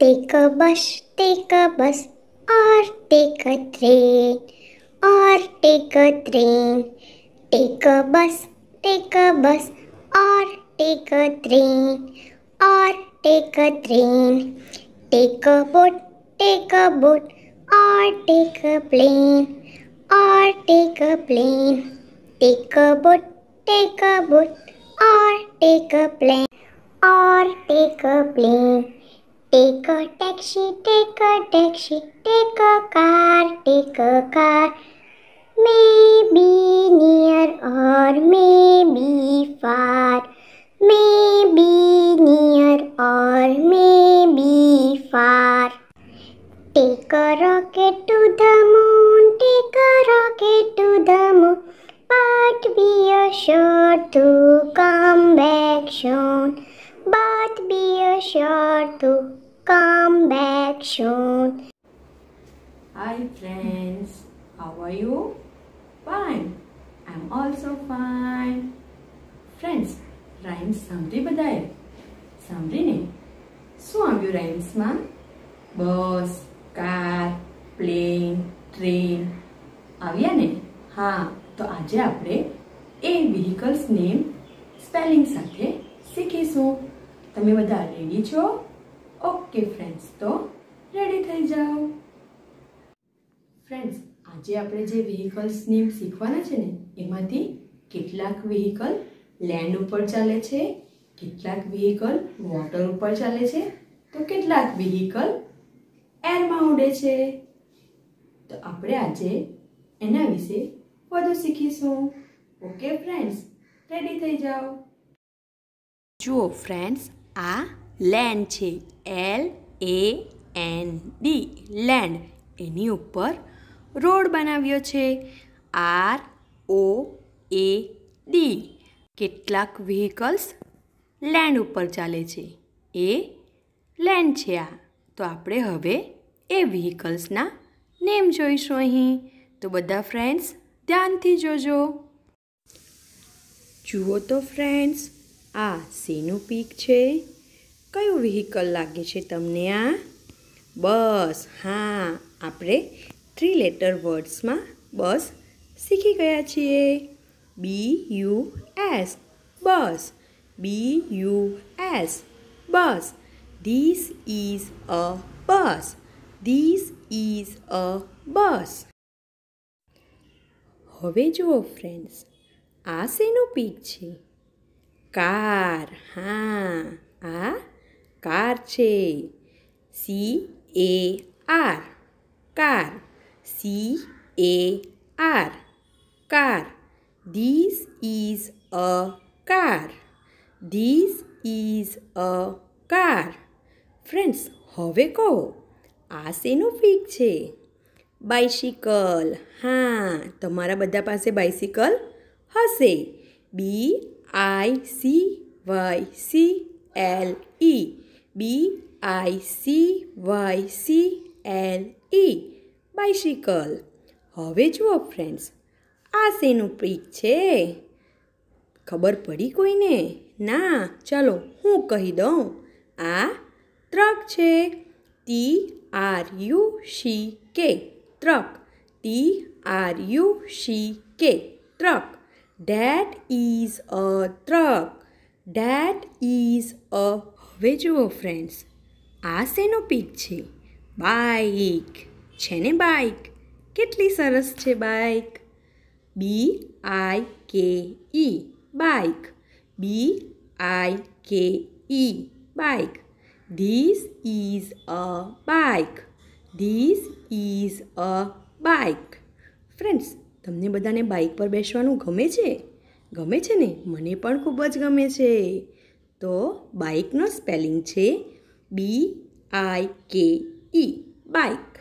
Take a bus, take a bus, or take a train, or take a train. Take a bus, take a bus, or take a train, or take a train. Take a boat, take a boat, or take a plane, or take a plane. Take a boat, take a boat, or take a plane, or take a plane. Take a taxi, take a taxi, take a car, take a car. Maybe near or maybe far. Maybe near or maybe far. Take a rocket to the moon, take a rocket to the moon. But be sure to come back soon. But be assured to come back soon. Hi friends, how are you? Fine. I'm also fine. Friends, rhymes સાંભળી બધાએ સાંભળીને શું આવ્યું રાઇમ્સમાં bus car plane train આવ્યા ને હા તો આજે આપણે એ વ્હીકલ્સ નેમ સ્પેલિંગ સાથે શીખીશું તમે બધા રેડી છો ઓકે ફ્રેન્ડ્સ તો રેડી થઈ જાઓ ફ્રેન્ડ્સ આજે આપણે જે વ્હીકલ્સ નેમ શીખવાના છે ને એમાંથી કેટલાક વ્હીકલ લેન્ડ ઉપર ચાલે છે કેટલાક વ્હીકલ વોટર ઉપર ચાલે છે તો કેટલાક વ્હીકલ એરમાં ઉડે છે તો આપણે આજે એના વિશે વધુ શીખીશું ઓકે ફ્રેન્ડ્સ રેડી થઈ જાઓ જુઓ ફ્રેન્ડ્સ આ લેન્ડ છે L A N D land એની ઉપર રોડ બનાવ્યો છે આર ઓ એ ડી કેટલાક વ્હીકલ્સ લેન્ડ ઉપર ચાલે છે એ લેન્ડ છે આ તો આપણે હવે એ વ્હીકલ્સના નેમ જોઈશું અહીં તો બધા ફ્રેન્ડ્સ ધ્યાનથી જોજો જુઓ તો ફ્રેન્ડ્સ આ સીનું પીક છે કયું વ્હીકલ લાગે છે તમને આ બસ હા આપણે થ્રી લેટર વર્ડ્સમાં બસ શીખી ગયા છીએ B U S bus B U S bus this is a bus this is a bus હવે જુઓ ફ્રેન્ડ્સ આ શેનું પીક છે કાર હા આ કાર છે C A R car C A R car this is a car this is a car friends હવે કહો આ શેનું ફીક છે બાઇસિકલ હા તમારા બધા પાસે બાઇસિકલ હશે B I C Y C L E B I C Y C L E bicycle હવે જુઓ ફ્રેન્ડ્સ આ શેનું પ્રીક છે ખબર પડી કોઈને ના ચાલો હું કહી દઉં આ ટ્રક છે T R U C K truck T R U C K truck that is a truck that is a હવે જુઓ ફ્રેન્ડ્સ આ શેનો પીક છે બાઇક છે ને બાઇક કેટલી સરસ છે bike B I K E bike B I K E bike this is a bike this is a bike friends તમને બધાને બાઇક પર બેસવાનું ગમે છે ગમે છે ને મને પણ ખૂબ જ ગમે છે તો બાઇકનો સ્પેલિંગ છે બી આઈ કે ઇ બાઇક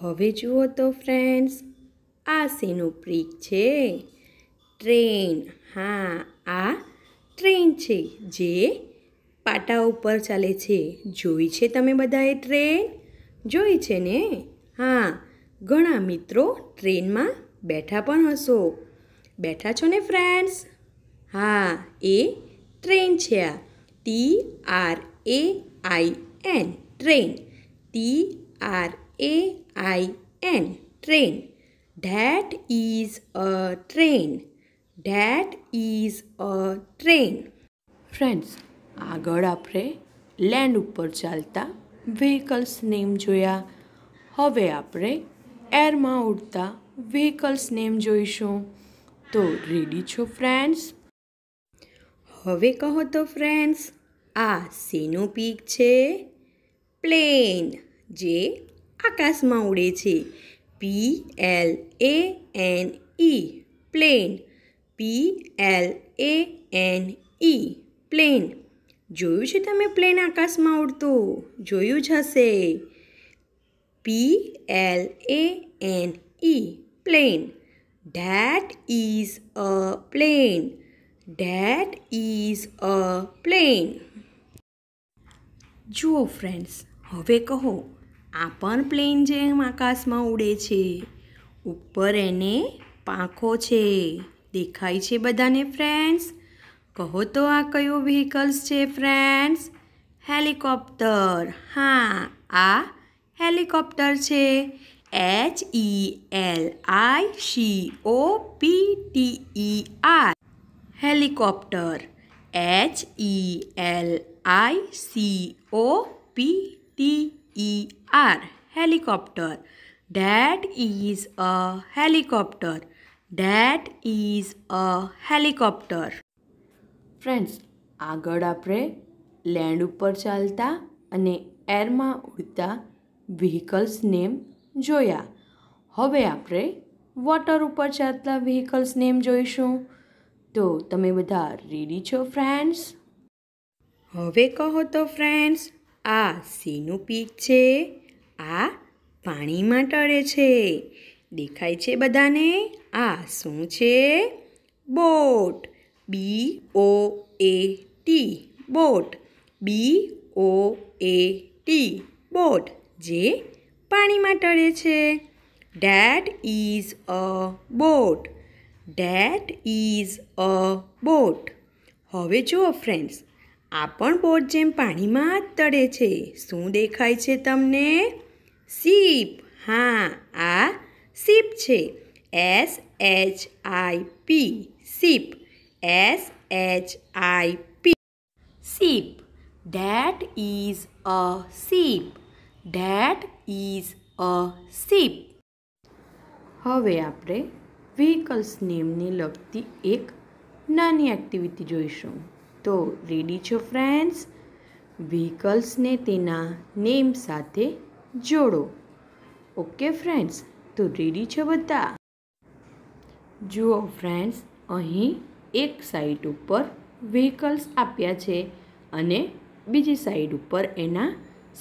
હવે જુઓ તો ફ્રેન્ડ્સ આ સેનું પ્રીક છે ટ્રેન હા આ ટ્રેન છે જે પાટા ઉપર ચાલે છે જોઈ છે તમે બધાએ ટ્રેન જોઈ છે ને હા ઘણા મિત્રો ટ્રેનમાં બેઠા પણ હશો બેઠા છો ને ફ્રેન્ડ્સ હા એ ટ્રેન છે આ T R A I N train T R A I N train that is a train that is a train friends આગળ આપણે લેન્ડ ઉપર ચાલતા વ્હીકલ્સ નેમ જોયા હવે આપણે એરમાં ઉડતા વ્હીકલ્સ નેમ જોઈશું તો રેડી છો ફ્રેન્ડ્સ હવે કહો તો ફ્રેન્ડ્સ આ શેનું પીક છે પ્લેન જે આકાશમાં ઉડે છે P L A N E plane P L A N E plane જોયું છે તમે પ્લેન આકાશમાં ઉડતું જોયું જ હશે P L A N E plane that is a plane that is a plane જુઓ ફ્રેન્ડ્સ હવે કહો આ પણ પ્લેન જેમ આકાશમાં ઉડે છે ઉપર એને પાંખો છે દેખાય છે બધાને ફ્રેન્ડ્સ કહો તો આ કયો વ્હીકલ્સ છે ફ્રેન્ડ્સ હેલિકોપ્ટર હા આ હેલિકોપ્ટર છે H E L I C O P T E R helicopter H E L I C O P T E R helicopter that is a helicopter that is a helicopter friends આગળ આપણે land ઉપર ચાલતા અને એરમાં ઉડતા vehicles name જોયા હવે આપણે water ઉપર ચાલતા વ્હીકલ્સ નેમ જોઈશું તો તમે બધા રેડી છો ફ્રેન્ડ્સ હવે કહો તો ફ્રેન્ડ્સ આ સીનું પીક છે આ પાણીમાં ટળે છે દેખાય છે બધાને આ શું છે boat B O A T boat B O A T boat જે પાણીમાં ટળે છે that is a boat that is a boat હવે જુઓ ફ્રેન્ડ્સ આ પણ બોટ જેમ પાણીમાં જ તળે છે શું દેખાય છે તમને સીપ હા આ સીપ છે S H I P ship S H I P ship that is a ship that is a ship હવે આપણે વિહિકલ્સ નેમને લગતી એક નાની એક્ટિવિટી જોઈશું તો રેડી છો ફ્રેન્ડ્સ વિહિકલ્સને તેના નેમ સાથે જોડો ઓકે ફ્રેન્ડ્સ તો રેડી છો બધા જુઓ ફ્રેન્ડ્સ અહીં એક સાઈડ ઉપર વ્હીકલ્સ આપ્યા છે અને બીજી સાઈડ ઉપર એના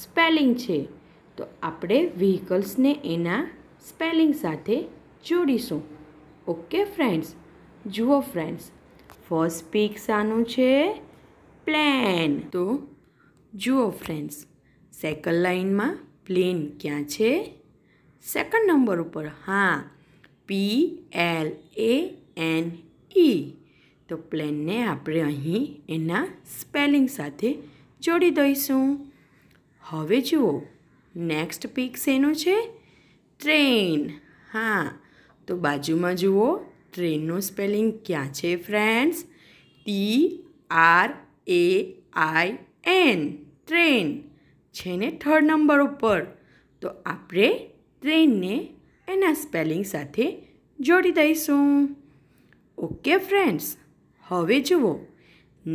સ્પેલિંગ છે તો આપણે વ્હીકલ્સને એના સ્પેલિંગ સાથે જોડીશું ઓકે ફ્રેન્ડ્સ જુઓ ફ્રેન્ડ્સ ફર્સ્ટ પીક શાનું છે પ્લેન તો જુઓ ફ્રેન્ડ્સ સેકન્ડ લાઇનમાં પ્લેન ક્યાં છે સેકન્ડ નંબર ઉપર હા પી એલ એ એન ઈ તો પ્લેનને આપણે અહીં એના સ્પેલિંગ સાથે જોડી દઈશું હવે જુઓ નેક્સ્ટ પીક શેનું છે ટ્રેન હા તો બાજુમાં જુઓ ટ્રેનનું સ્પેલિંગ ક્યાં છે friends T R A I N train છે ને થર્ડ નંબર ઉપર તો આપણે ટ્રેનને એના સ્પેલિંગ સાથે જોડી દઈશું ઓકે ફ્રેન્ડ્સ હવે જુઓ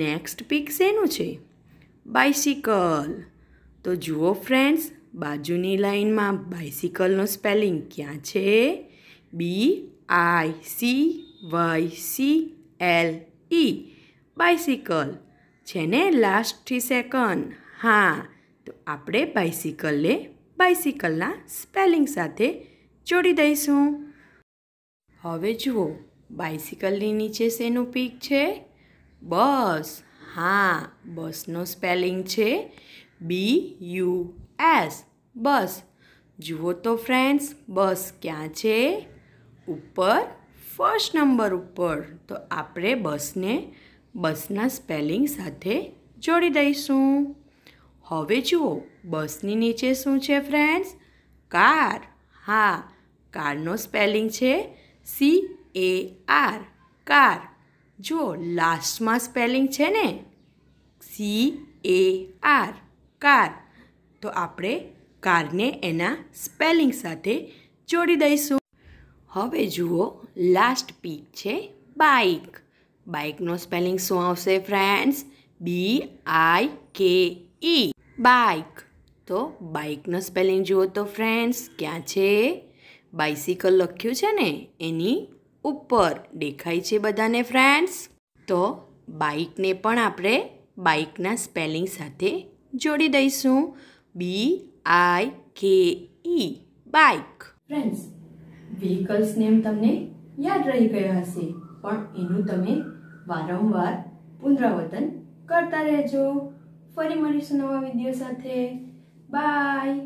નેક્સ્ટ પીક શેનું છે બાઇસિકલ તો જુઓ ફ્રેન્ડ્સ બાજુની લાઇનમાં બાઇસિકલનું સ્પેલિંગ ક્યાં છે B I C Y C L E bicycle છે ને લાસ્ટથી સેકન્ડ હા તો આપણે બાઇસિકલને બાઇસિકલના સ્પેલિંગ સાથે જોડી દઈશું હવે જુઓ બાઇસિકલની નીચે શેનું પીક છે બસ હા બસનો સ્પેલિંગ છે બી યુ એસ બસ જુઓ તો ફ્રેન્ડ્સ બસ ક્યાં છે ઉપર ફર્સ્ટ નંબર ઉપર તો આપણે બસને બસના સ્પેલિંગ સાથે જોડી દઈશું હવે જુઓ બસની નીચે શું છે ફ્રેન્ડ્સ કાર હા કારનો સ્પેલિંગ છે સી એ આર કાર જુઓ લાસ્ટમાં સ્પેલિંગ છે ને સી એ આર કાર તો આપણે કારને એના સ્પેલિંગ સાથે જોડી દઈશું હવે જુઓ લાસ્ટ પીક છે બાઇક બાઇકનો સ્પેલિંગ શું આવશે friends B I K E bike તો બાઇકનો સ્પેલિંગ જુઓ તો ફ્રેન્ડ્સ ક્યાં છે બાઇસિકલ લખ્યું છે ને એની ઉપર દેખાય છે બધાને ફ્રેન્ડ્સ તો બાઇકને પણ આપણે બાઇકના સ્પેલિંગ સાથે જોડી દઈશું B I K E bike friends vehicles name તમને યાદ રહી ગયા હશે પણ એનું તમે વારંવાર પુનરાવર્તન કરતા રહેજો ફરી મળીશું નવા વિડીયો સાથે બાય